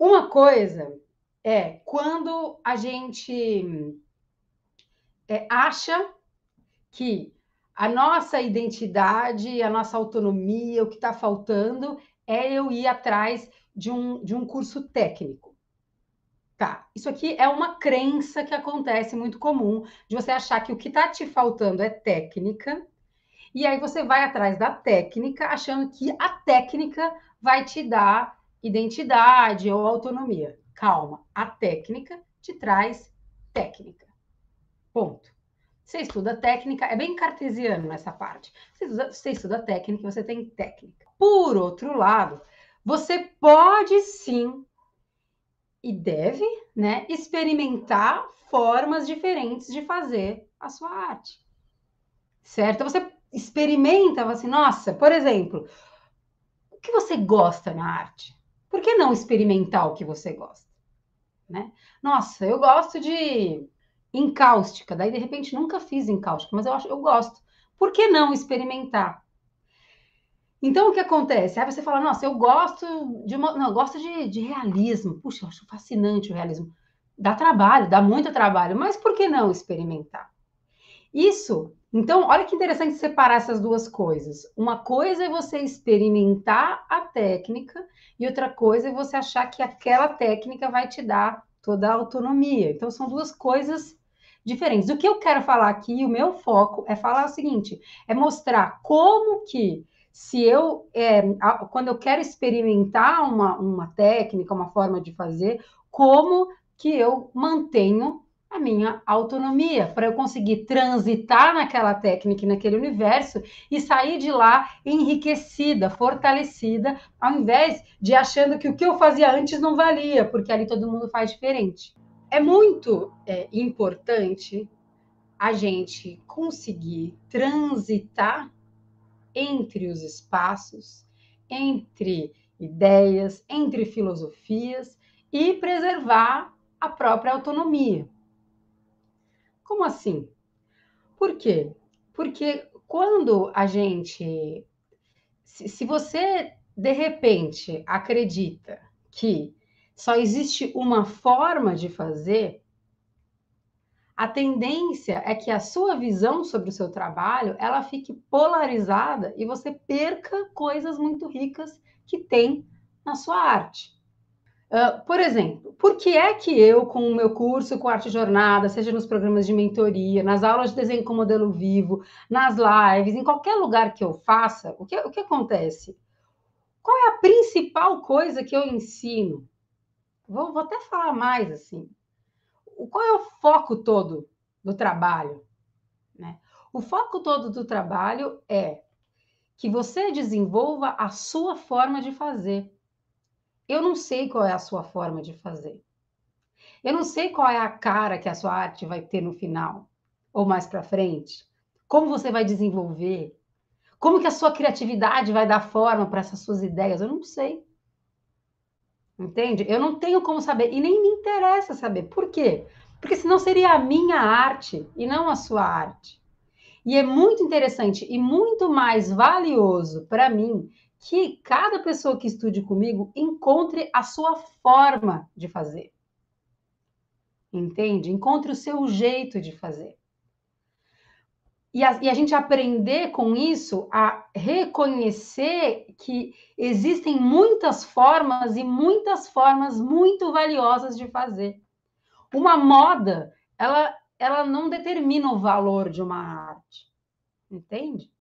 Uma coisa é quando a gente é, acha que a nossa identidade, a nossa autonomia, o que está faltando é eu ir atrás de um, de um curso técnico. Tá, isso aqui é uma crença que acontece muito comum, de você achar que o que está te faltando é técnica, e aí você vai atrás da técnica, achando que a técnica vai te dar identidade ou autonomia. Calma, a técnica te traz técnica. Ponto. Você estuda técnica, é bem cartesiano essa parte. Você estuda, você estuda técnica, você tem técnica. Por outro lado, você pode sim e deve, né, experimentar formas diferentes de fazer a sua arte. Certo? Você experimenta, assim, nossa, por exemplo, o que você gosta na arte? por que não experimentar o que você gosta? Né? Nossa, eu gosto de encáustica, daí de repente nunca fiz encáustica, mas eu acho eu gosto. Por que não experimentar? Então o que acontece? Aí você fala, nossa, eu gosto de uma, não, eu gosto de, de realismo. Puxa, eu acho fascinante o realismo. Dá trabalho, dá muito trabalho, mas por que não experimentar? Isso então, olha que interessante separar essas duas coisas. Uma coisa é você experimentar a técnica e outra coisa é você achar que aquela técnica vai te dar toda a autonomia. Então, são duas coisas diferentes. O que eu quero falar aqui, o meu foco é falar o seguinte, é mostrar como que se eu, é, quando eu quero experimentar uma, uma técnica, uma forma de fazer, como que eu mantenho a minha autonomia, para eu conseguir transitar naquela técnica, naquele universo e sair de lá enriquecida, fortalecida, ao invés de achando que o que eu fazia antes não valia, porque ali todo mundo faz diferente. É muito é, importante a gente conseguir transitar entre os espaços, entre ideias, entre filosofias e preservar a própria autonomia como assim? Por quê? Porque quando a gente. Se, se você, de repente, acredita que só existe uma forma de fazer, a tendência é que a sua visão sobre o seu trabalho ela fique polarizada e você perca coisas muito ricas que tem na sua arte por exemplo, por que é que eu, com o meu curso, com Arte Jornada, seja nos programas de mentoria, nas aulas de desenho com modelo vivo, nas lives, em qualquer lugar que eu faça, o que, o que acontece? Qual é a principal coisa que eu ensino? Vou, vou até falar mais assim. Qual é o foco todo do trabalho? Né? O foco todo do trabalho é que você desenvolva a sua forma de fazer eu não sei qual é a sua forma de fazer. Eu não sei qual é a cara que a sua arte vai ter no final ou mais para frente. Como você vai desenvolver? Como que a sua criatividade vai dar forma para essas suas ideias? Eu não sei. Entende? Eu não tenho como saber e nem me interessa saber. Por quê? Porque senão seria a minha arte e não a sua arte. E é muito interessante e muito mais valioso para mim que cada pessoa que estude comigo encontre a sua forma de fazer. Entende? Encontre o seu jeito de fazer. E a, e a, gente aprender com isso a reconhecer que existem muitas formas e muitas formas muito valiosas de fazer. Uma moda, ela, ela não determina o valor de uma arte, entende?